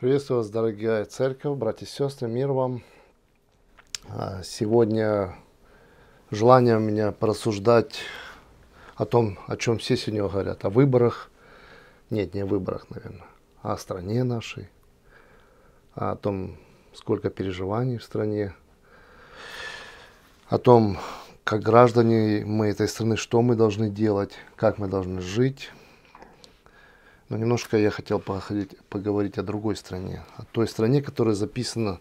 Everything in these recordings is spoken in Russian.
Приветствую вас, дорогие церковь, братья и сестры, мир вам. А, сегодня желание у меня порассуждать о том, о чем все сегодня говорят, о выборах, нет, не о выборах, наверное, а о стране нашей, а о том, сколько переживаний в стране, о том, как граждане мы этой страны, что мы должны делать, как мы должны жить, но немножко я хотел походить, поговорить о другой стране, о той стране, которая записана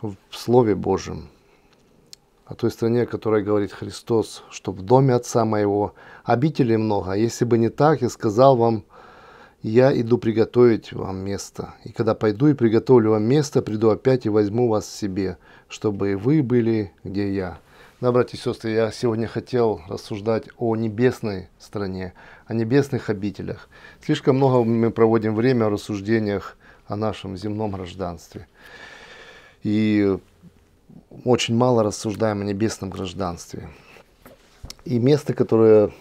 в Слове Божьем, о той стране, о которой говорит Христос, что в доме Отца Моего обителей много. А если бы не так, я сказал вам, я иду приготовить вам место. И когда пойду и приготовлю вам место, приду опять и возьму вас себе, чтобы и вы были, где я, да, ну, братья и сестры, я сегодня хотел рассуждать о небесной стране, о небесных обителях. Слишком много мы проводим время в рассуждениях о нашем земном гражданстве. И очень мало рассуждаем о небесном гражданстве. И место, которое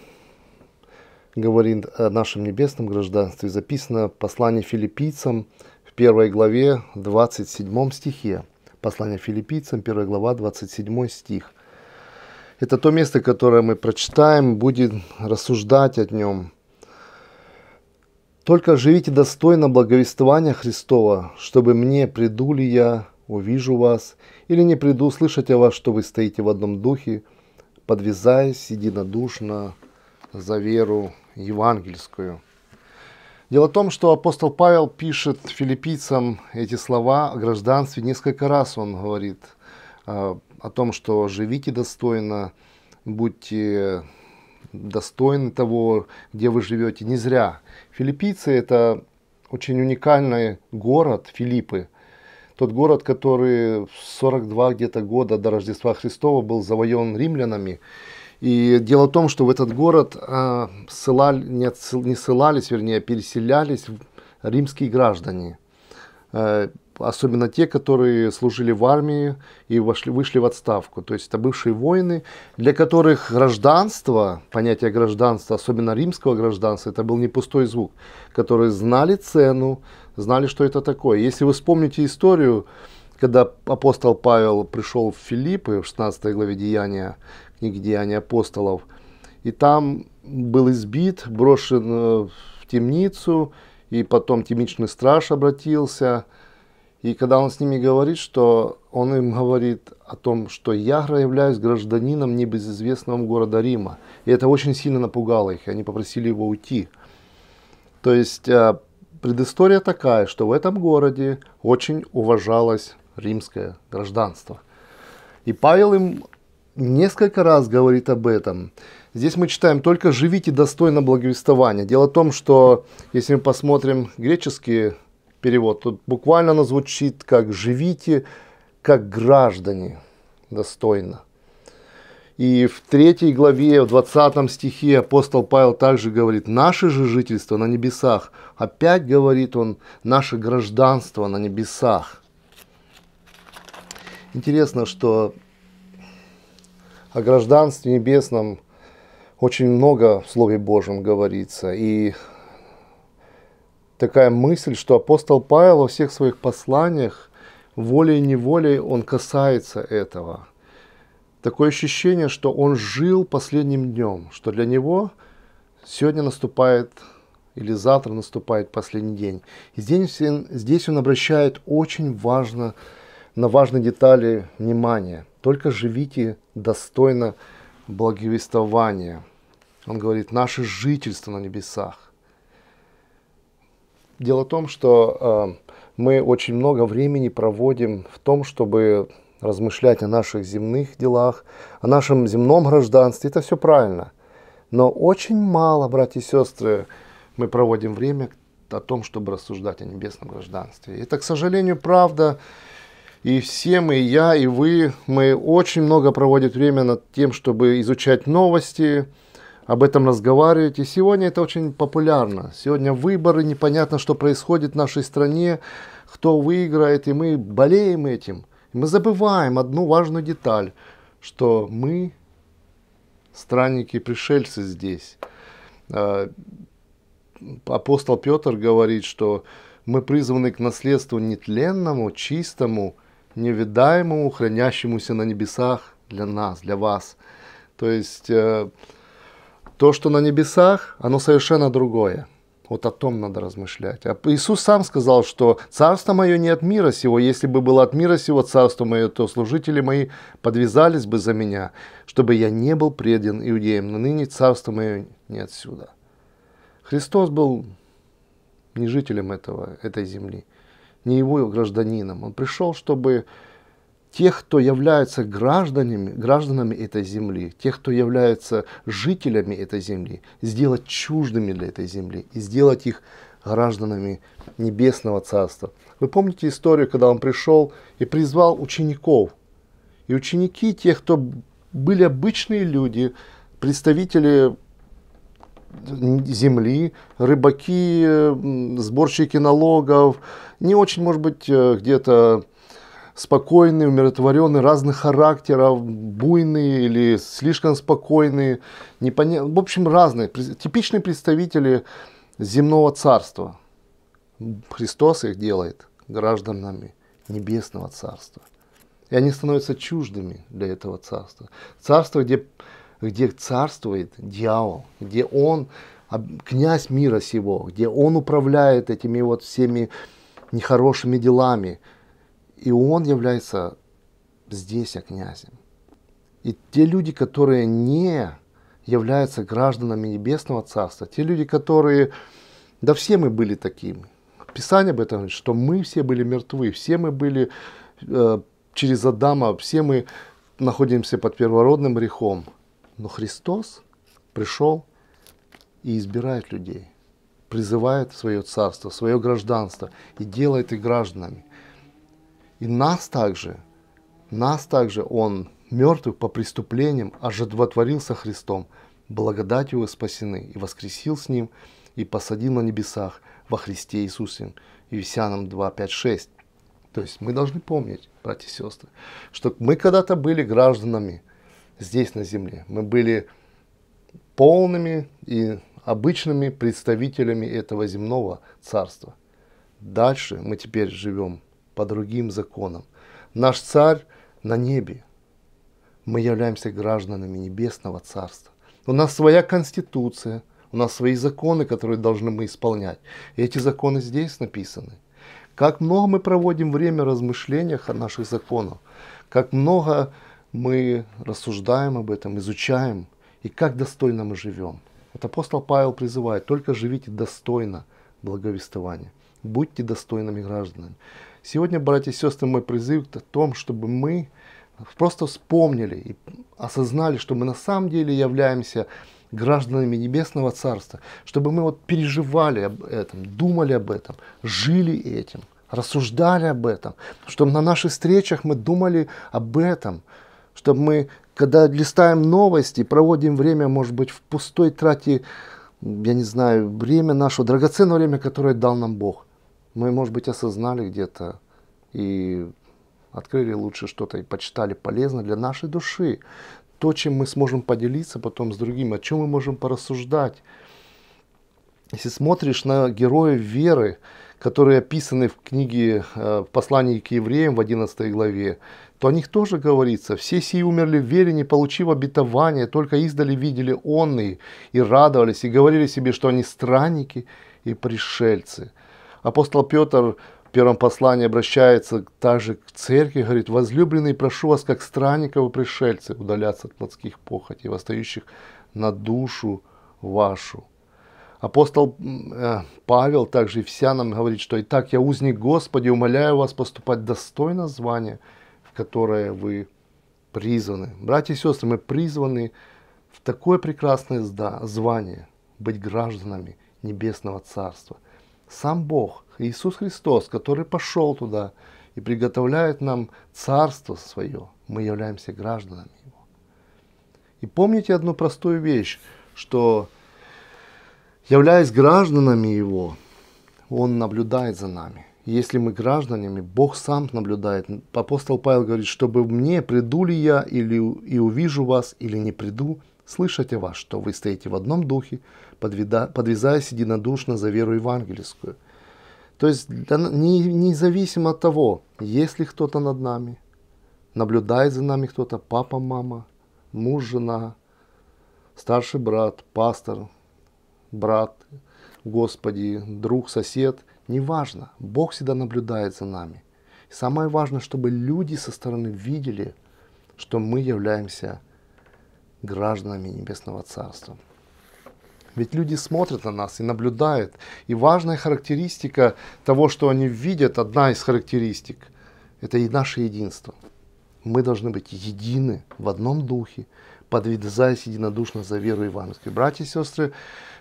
говорит о нашем небесном гражданстве, записано в послании филиппийцам в первой главе 27 стихе. Послание филиппийцам, 1 глава, 27 стих – это то место, которое мы прочитаем, будем рассуждать о нем. Только живите достойно благовествования Христова, чтобы мне, приду ли я, увижу вас, или не приду, слышать о вас, что вы стоите в одном духе, подвязаясь единодушно за веру евангельскую. Дело в том, что апостол Павел пишет филиппийцам эти слова о гражданстве несколько раз, он говорит а, о том, что живите достойно, будьте достойны того, где вы живете, не зря. Филиппийцы – это очень уникальный город Филиппы. Тот город, который в 42 где-то года до Рождества Христова был завоеван римлянами. И дело в том, что в этот город э, а, ссылали, не, отсыл, не ссылались, вернее, переселялись римские граждане. Э, особенно те, которые служили в армии и вошли, вышли в отставку. То есть это бывшие воины, для которых гражданство, понятие гражданства, особенно римского гражданства, это был не пустой звук, которые знали цену, знали, что это такое. Если вы вспомните историю, когда апостол Павел пришел в Филиппы в 16 главе Деяния, книги Деяния апостолов, и там был избит, брошен э, в темницу, и потом темничный страж обратился – и когда он с ними говорит, что он им говорит о том, что я являюсь гражданином небезызвестного города Рима. И это очень сильно напугало их, и они попросили его уйти. То есть э, предыстория такая, что в этом городе очень уважалось римское гражданство. И Павел им несколько раз говорит об этом. Здесь мы читаем «Только живите достойно благовествования». Дело в том, что если мы посмотрим греческие перевод. Тут буквально она звучит как «живите, как граждане достойно». И в третьей главе, в 20 стихе апостол Павел также говорит, наше же жительство на небесах. Опять говорит он, наше гражданство на небесах. Интересно, что о гражданстве небесном очень много в Слове Божьем говорится. И такая мысль, что апостол Павел во всех своих посланиях волей-неволей он касается этого. Такое ощущение, что он жил последним днем, что для него сегодня наступает или завтра наступает последний день. И здесь, здесь он обращает очень важно на важные детали внимание. Только живите достойно благовествования. Он говорит, наше жительство на небесах. Дело в том, что э, мы очень много времени проводим в том, чтобы размышлять о наших земных делах, о нашем земном гражданстве. Это все правильно. Но очень мало, братья и сестры, мы проводим время о том, чтобы рассуждать о небесном гражданстве. Это, к сожалению, правда. И все мы, и я, и вы, мы очень много проводим время над тем, чтобы изучать новости, об этом разговариваете. сегодня это очень популярно. Сегодня выборы, непонятно, что происходит в нашей стране, кто выиграет, и мы болеем этим. мы забываем одну важную деталь, что мы странники пришельцы здесь. А, апостол Петр говорит, что мы призваны к наследству нетленному, чистому, невидаемому, хранящемуся на небесах для нас, для вас. То есть э, то, что на небесах, оно совершенно другое. Вот о том надо размышлять. А Иисус сам сказал, что «Царство мое не от мира сего, если бы было от мира сего царство мое, то служители мои подвязались бы за меня, чтобы я не был предан иудеям, но ныне царство мое не отсюда». Христос был не жителем этого, этой земли, не его гражданином. Он пришел, чтобы тех, кто являются гражданами, гражданами этой земли, тех, кто являются жителями этой земли, сделать чуждыми для этой земли и сделать их гражданами Небесного Царства. Вы помните историю, когда он пришел и призвал учеников. И ученики, те, кто были обычные люди, представители земли, рыбаки, сборщики налогов, не очень, может быть, э, где-то спокойные, умиротворенные, разных характеров, буйные или слишком спокойные, непонятно, в общем, разные, типичные представители земного царства. Христос их делает гражданами небесного царства. И они становятся чуждыми для этого царства. Царство, где, где царствует дьявол, где он князь мира сего, где он управляет этими вот всеми нехорошими делами – и он является здесь князем. И те люди, которые не являются гражданами Небесного Царства, те люди, которые, да все мы были такими. Писание об этом говорит, что мы все были мертвы, все мы были э, через Адама, все мы находимся под первородным грехом. Но Христос пришел и избирает людей, призывает в свое царство, в свое гражданство и делает их гражданами. И нас также, нас также Он, мертвых по преступлениям, ожидвотворился Христом, благодатью вы спасены, и воскресил с Ним, и посадил на небесах во Христе Иисусе. Ефесянам 2, 5, 6. То есть мы должны помнить, братья и сестры, что мы когда-то были гражданами здесь на земле. Мы были полными и обычными представителями этого земного царства. Дальше мы теперь живем по другим законам. Наш царь на небе. Мы являемся гражданами Небесного Царства. У нас своя конституция, у нас свои законы, которые должны мы исполнять. И эти законы здесь написаны. Как много мы проводим время в размышлениях о наших законах, как много мы рассуждаем об этом, изучаем, и как достойно мы живем. Вот апостол Павел призывает, только живите достойно благовествования. Будьте достойными гражданами. Сегодня, братья и сестры, мой призыв о том, чтобы мы просто вспомнили и осознали, что мы на самом деле являемся гражданами Небесного Царства, чтобы мы вот переживали об этом, думали об этом, жили этим, рассуждали об этом, чтобы на наших встречах мы думали об этом, чтобы мы, когда листаем новости, проводим время, может быть, в пустой трате, я не знаю, время наше, драгоценное время, которое дал нам Бог – мы, может быть, осознали где-то и открыли лучше что-то и почитали полезно для нашей души. То, чем мы сможем поделиться потом с другими, о чем мы можем порассуждать. Если смотришь на героев веры, которые описаны в книге э, в послании к евреям в 11 главе, то о них тоже говорится. Все сии умерли в вере, не получив обетования, только издали видели онные и радовались, и говорили себе, что они странники и пришельцы – Апостол Петр в первом послании обращается также к церкви, говорит, «Возлюбленный, прошу вас, как странников и пришельцев, удаляться от плотских похотей, восстающих на душу вашу». Апостол э, Павел также и вся нам говорит, что и так я узник Господи, умоляю вас поступать достойно звания, в которое вы призваны». Братья и сестры, мы призваны в такое прекрасное звание – быть гражданами Небесного Царства – сам Бог, Иисус Христос, который пошел туда и приготовляет нам Царство свое. Мы являемся гражданами Его. И помните одну простую вещь, что являясь гражданами Его, Он наблюдает за нами. Если мы гражданами, Бог сам наблюдает. Апостол Павел говорит, чтобы мне, приду ли я или и увижу вас, или не приду, слышать о вас, что вы стоите в одном духе, подвида, подвязаясь единодушно за веру евангельскую. То есть не, независимо от того, есть ли кто-то над нами, наблюдает за нами кто-то, папа, мама, муж, жена, старший брат, пастор, брат, Господи, друг, сосед, неважно, Бог всегда наблюдает за нами. самое важное, чтобы люди со стороны видели, что мы являемся гражданами Небесного Царства. Ведь люди смотрят на нас и наблюдают. И важная характеристика того, что они видят, одна из характеристик, это и наше единство. Мы должны быть едины в одном духе, подвязаясь единодушно за веру евангельскую. Братья и сестры,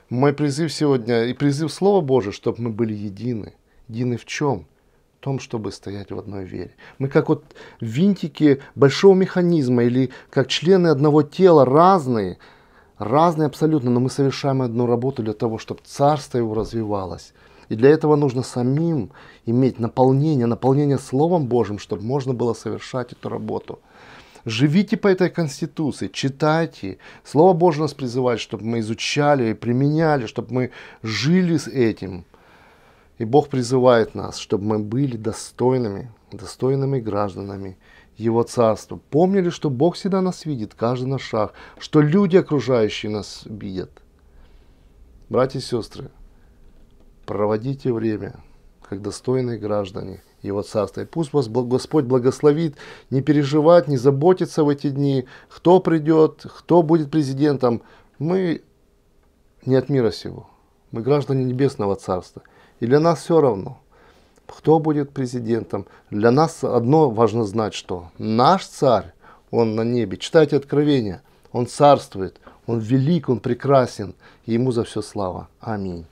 мой призыв сегодня и призыв Слова Божия, чтобы мы были едины. Едины в чем? В том, чтобы стоять в одной вере. Мы как вот винтики большого механизма или как члены одного тела разные – разные абсолютно, но мы совершаем одну работу для того, чтобы царство его развивалось. И для этого нужно самим иметь наполнение, наполнение Словом Божьим, чтобы можно было совершать эту работу. Живите по этой Конституции, читайте. Слово Божье нас призывает, чтобы мы изучали и применяли, чтобы мы жили с этим. И Бог призывает нас, чтобы мы были достойными, достойными гражданами его Царство. Помнили, что Бог всегда нас видит, каждый наш шаг, что люди, окружающие нас, видят. Братья и сестры, проводите время, как достойные граждане Его Царства. И пусть вас Господь благословит, не переживать, не заботиться в эти дни, кто придет, кто будет президентом. Мы не от мира сего, мы граждане Небесного Царства. И для нас все равно, кто будет президентом. Для нас одно важно знать, что наш царь, он на небе. Читайте Откровение. Он царствует, он велик, он прекрасен. И ему за все слава. Аминь.